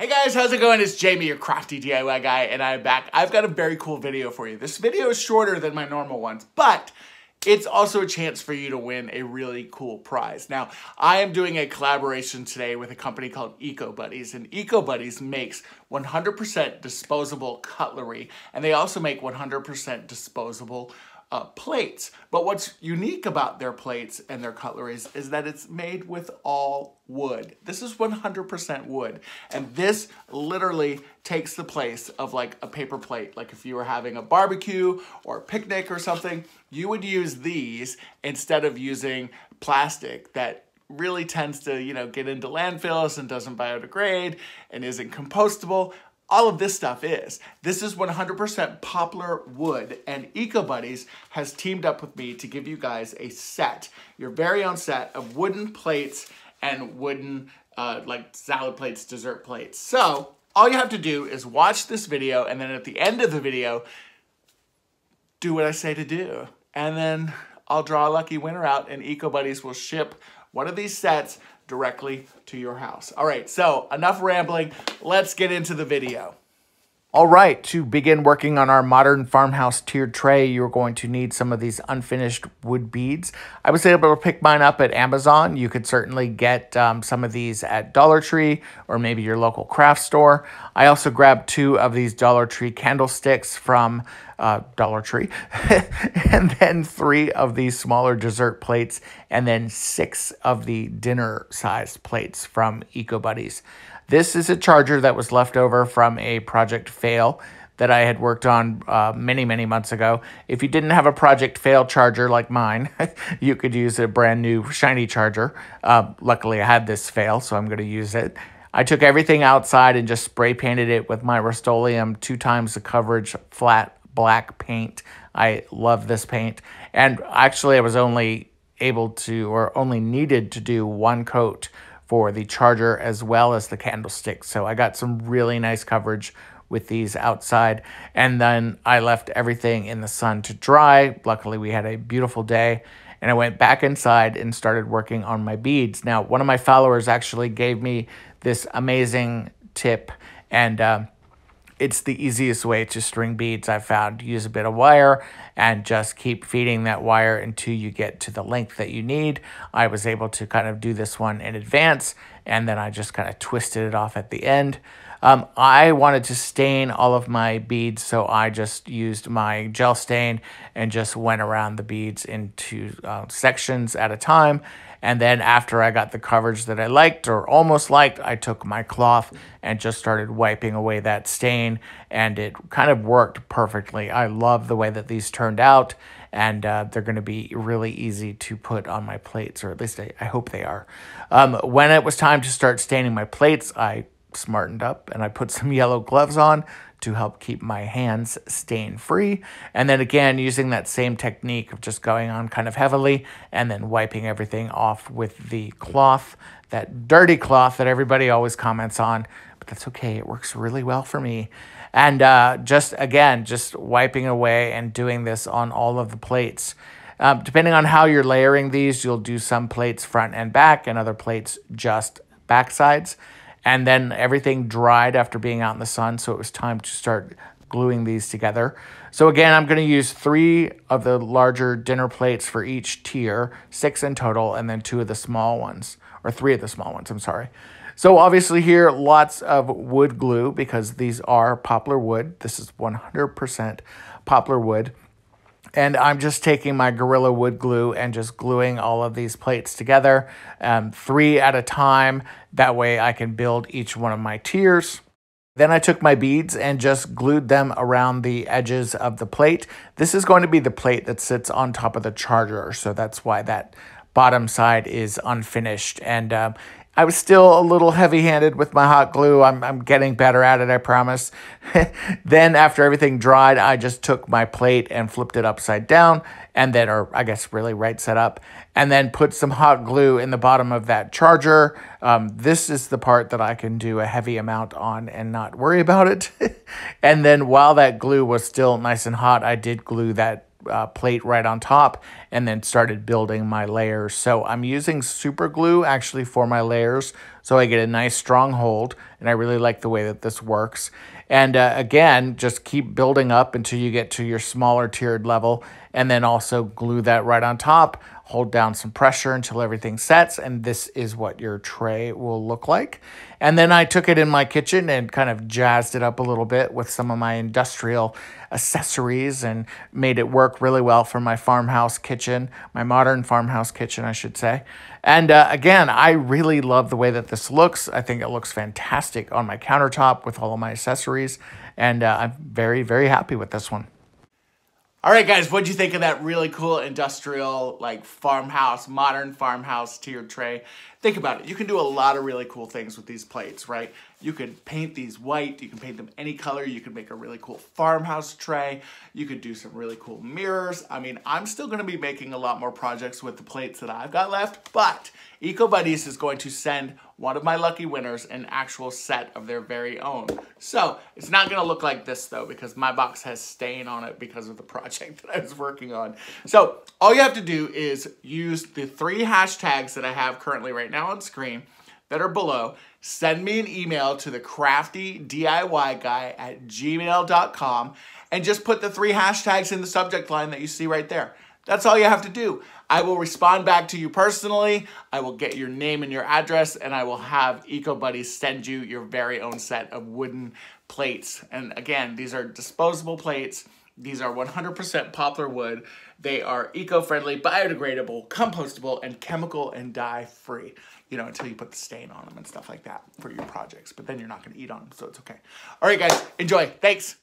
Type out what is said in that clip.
Hey guys, how's it going? It's Jamie, your crafty DIY guy, and I'm back. I've got a very cool video for you. This video is shorter than my normal ones, but it's also a chance for you to win a really cool prize. Now, I am doing a collaboration today with a company called EcoBuddies, and EcoBuddies makes 100% disposable cutlery, and they also make 100% disposable uh, plates. But what's unique about their plates and their cutlery is that it's made with all wood. This is 100% wood. And this literally takes the place of like a paper plate. Like if you were having a barbecue or a picnic or something, you would use these instead of using plastic that really tends to, you know, get into landfills and doesn't biodegrade and isn't compostable all of this stuff is. This is 100% poplar wood and EcoBuddies has teamed up with me to give you guys a set, your very own set of wooden plates and wooden uh, like salad plates, dessert plates. So all you have to do is watch this video and then at the end of the video, do what I say to do. And then I'll draw a lucky winner out and EcoBuddies will ship one of these sets directly to your house. All right, so enough rambling. Let's get into the video. All right, to begin working on our modern farmhouse tiered tray, you're going to need some of these unfinished wood beads. I was able to pick mine up at Amazon. You could certainly get um, some of these at Dollar Tree or maybe your local craft store. I also grabbed two of these Dollar Tree candlesticks from uh, Dollar Tree, and then three of these smaller dessert plates, and then six of the dinner-sized plates from EcoBuddies. This is a charger that was left over from a project fail that I had worked on uh, many, many months ago. If you didn't have a project fail charger like mine, you could use a brand new shiny charger. Uh, luckily, I had this fail, so I'm going to use it. I took everything outside and just spray painted it with my Rust-Oleum two times the coverage flat black paint. I love this paint. And actually, I was only able to or only needed to do one coat for the charger as well as the candlestick. So I got some really nice coverage with these outside. And then I left everything in the sun to dry. Luckily, we had a beautiful day. And I went back inside and started working on my beads. Now, one of my followers actually gave me this amazing tip. And, uh, it's the easiest way to string beads I've found. Use a bit of wire and just keep feeding that wire until you get to the length that you need. I was able to kind of do this one in advance and then I just kind of twisted it off at the end. Um, I wanted to stain all of my beads, so I just used my gel stain and just went around the beads into uh, sections at a time and then after I got the coverage that I liked or almost liked, I took my cloth and just started wiping away that stain. And it kind of worked perfectly. I love the way that these turned out. And uh, they're going to be really easy to put on my plates, or at least I, I hope they are. Um, when it was time to start staining my plates, I smartened up and I put some yellow gloves on to help keep my hands stain free. And then again, using that same technique of just going on kind of heavily and then wiping everything off with the cloth, that dirty cloth that everybody always comments on. But that's okay, it works really well for me. And uh, just again, just wiping away and doing this on all of the plates. Um, depending on how you're layering these, you'll do some plates front and back and other plates just back sides. And then everything dried after being out in the sun, so it was time to start gluing these together. So again, I'm going to use three of the larger dinner plates for each tier, six in total, and then two of the small ones, or three of the small ones, I'm sorry. So obviously here, lots of wood glue because these are poplar wood. This is 100% poplar wood. And I'm just taking my Gorilla Wood glue and just gluing all of these plates together, um, three at a time. That way I can build each one of my tiers. Then I took my beads and just glued them around the edges of the plate. This is going to be the plate that sits on top of the charger, so that's why that bottom side is unfinished. And um, I was still a little heavy handed with my hot glue. I'm, I'm getting better at it, I promise. then, after everything dried, I just took my plate and flipped it upside down, and then, or I guess really right set up, and then put some hot glue in the bottom of that charger. Um, this is the part that I can do a heavy amount on and not worry about it. and then, while that glue was still nice and hot, I did glue that uh, plate right on top and then started building my layers. So I'm using super glue actually for my layers. So I get a nice strong hold, and I really like the way that this works. And uh, again, just keep building up until you get to your smaller tiered level, and then also glue that right on top, hold down some pressure until everything sets, and this is what your tray will look like. And then I took it in my kitchen and kind of jazzed it up a little bit with some of my industrial accessories and made it work really well for my farmhouse kitchen, my modern farmhouse kitchen, I should say. And uh, again, I really love the way that this this looks. I think it looks fantastic on my countertop with all of my accessories, and uh, I'm very, very happy with this one. All right, guys, what'd you think of that really cool industrial, like farmhouse, modern farmhouse tier tray? Think about it. You can do a lot of really cool things with these plates, right? You could paint these white. You can paint them any color. You could make a really cool farmhouse tray. You could do some really cool mirrors. I mean, I'm still going to be making a lot more projects with the plates that I've got left, but EcoBuddies is going to send one of my lucky winners an actual set of their very own. So it's not gonna look like this though because my box has stain on it because of the project that I was working on. So all you have to do is use the three hashtags that I have currently right now on screen that are below. Send me an email to the crafty DIY guy at gmail.com and just put the three hashtags in the subject line that you see right there. That's all you have to do. I will respond back to you personally. I will get your name and your address, and I will have EcoBuddy send you your very own set of wooden plates. And again, these are disposable plates. These are 100% poplar wood. They are eco-friendly, biodegradable, compostable, and chemical and dye-free, you know, until you put the stain on them and stuff like that for your projects. But then you're not gonna eat on them, so it's okay. All right, guys, enjoy. Thanks.